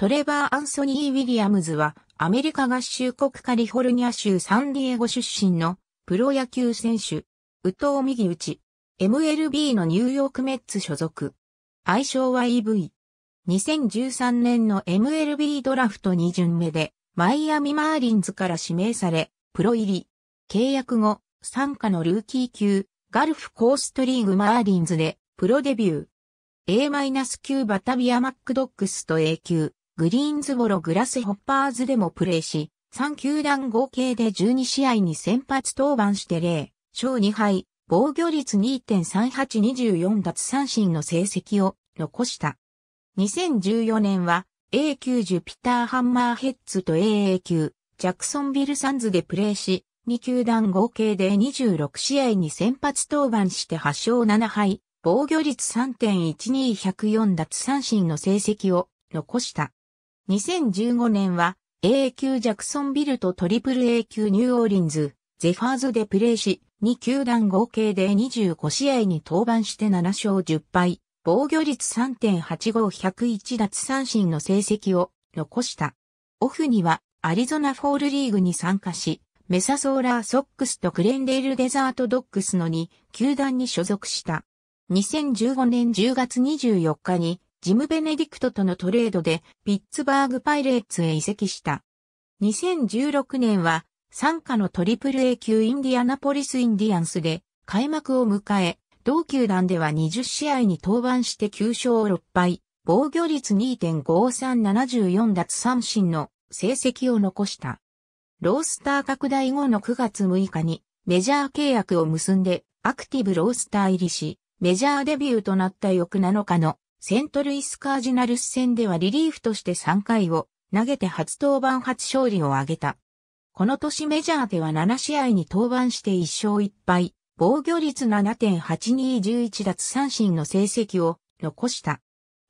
トレバー・アンソニー・ウィリアムズは、アメリカ合衆国カリフォルニア州サンディエゴ出身のプロ野球選手、宇藤右打 MLB のニューヨークメッツ所属。愛称は EV。2013年の MLB ドラフト2巡目で、マイアミ・マーリンズから指名され、プロ入り。契約後、参加のルーキー級、ガルフコーストリーグマーリンズで、プロデビュー。A-9 バタビア・マックドックスと A 級。グリーンズボログラスホッパーズでもプレーし、3球団合計で12試合に先発登板して0勝2敗、防御率2.3824奪三振の成績を残した。2014年は A 級ジュピターハンマーヘッズと AA 級ジャクソンビルサンズでプレーし、2球団合計で26試合に先発登板して8勝7敗、防御率3.12104奪三振の成績を残した。2015年は A 級ジャクソンビルとトリプル A 級ニューオーリンズ、ゼファーズでプレーし、2球団合計で25試合に登板して7勝10敗、防御率3.85101奪三振の成績を残した。オフにはアリゾナフォールリーグに参加し、メサソーラーソックスとクレンデールデザートドックスの2球団に所属した。2015年10月24日にジム・ベネディクトとのトレードでピッツバーグパイレーツへ移籍した。2016年は参加のトリプル A 級インディアナポリス・インディアンスで開幕を迎え、同球団では20試合に登板して9勝6敗、防御率2.5374奪三振の成績を残した。ロースター拡大後の9月6日にメジャー契約を結んでアクティブロースター入りし、メジャーデビューとなった翌7日のセントルイスカージナルス戦ではリリーフとして3回を投げて初登板初勝利を挙げた。この年メジャーでは7試合に登板して1勝1敗、防御率7.8211奪三振の成績を残した。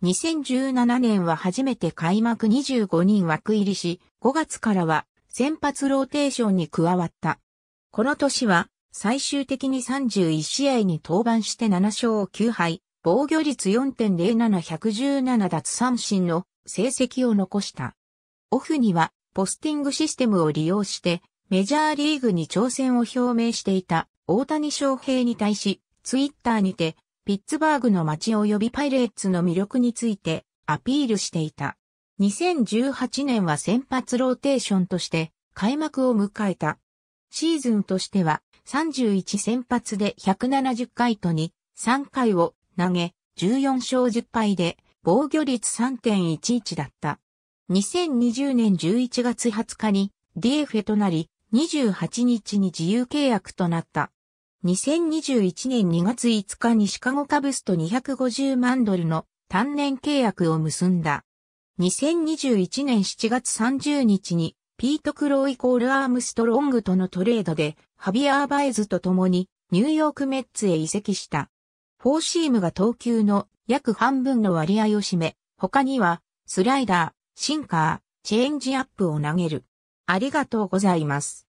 2017年は初めて開幕25人枠入りし、5月からは先発ローテーションに加わった。この年は最終的に31試合に登板して7勝9敗、防御率4.07117奪三振の成績を残した。オフにはポスティングシステムを利用してメジャーリーグに挑戦を表明していた大谷翔平に対しツイッターにてピッツバーグの街及びパイレーツの魅力についてアピールしていた。2018年は先発ローテーションとして開幕を迎えた。シーズンとしては31先発で170回とに3回を投げ、14勝10敗で、防御率3.11だった。2020年11月20日に DFA となり、28日に自由契約となった。2021年2月5日にシカゴカブスと250万ドルの単年契約を結んだ。2021年7月30日にピート・クローイコール・アームストロングとのトレードでハビアー・バイズと共にニューヨーク・メッツへ移籍した。フォーシームが投球の約半分の割合を占め、他には、スライダー、シンカー、チェンジアップを投げる。ありがとうございます。